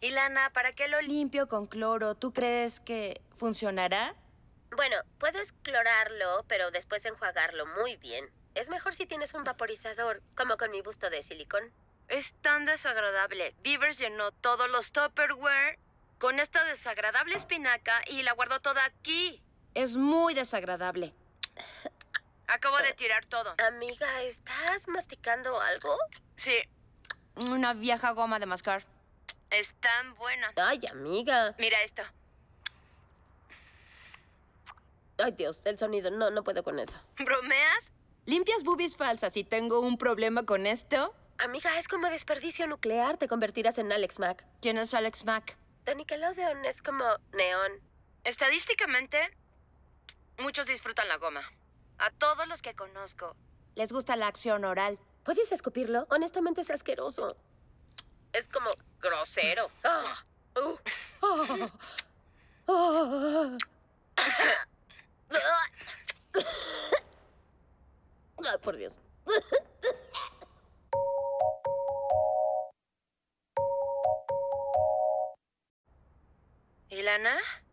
Y Lana, ¿para qué lo limpio con cloro? ¿Tú crees que funcionará? Bueno, puedes clorarlo, pero después enjuagarlo muy bien. Es mejor si tienes un vaporizador, como con mi busto de silicón. Es tan desagradable. Beavers llenó todos los topperware con esta desagradable espinaca y la guardó toda aquí. Es muy desagradable. Acabo de tirar todo. Amiga, ¿estás masticando algo? Sí. Una vieja goma de mascar. Es tan buena. Ay, amiga. Mira esto. Ay, Dios, el sonido. No, no puedo con eso. ¿Bromeas? ¿Limpias boobies falsas y tengo un problema con esto? Amiga, es como desperdicio nuclear. Te convertirás en Alex Mac. ¿Quién es Alex Mac. De Nickelodeon es como neón. Estadísticamente, muchos disfrutan la goma. A todos los que conozco. Les gusta la acción oral. ¿Puedes escupirlo? Honestamente es asqueroso. Es como grosero. Ah. Uh. Ah. por Dios. Lana?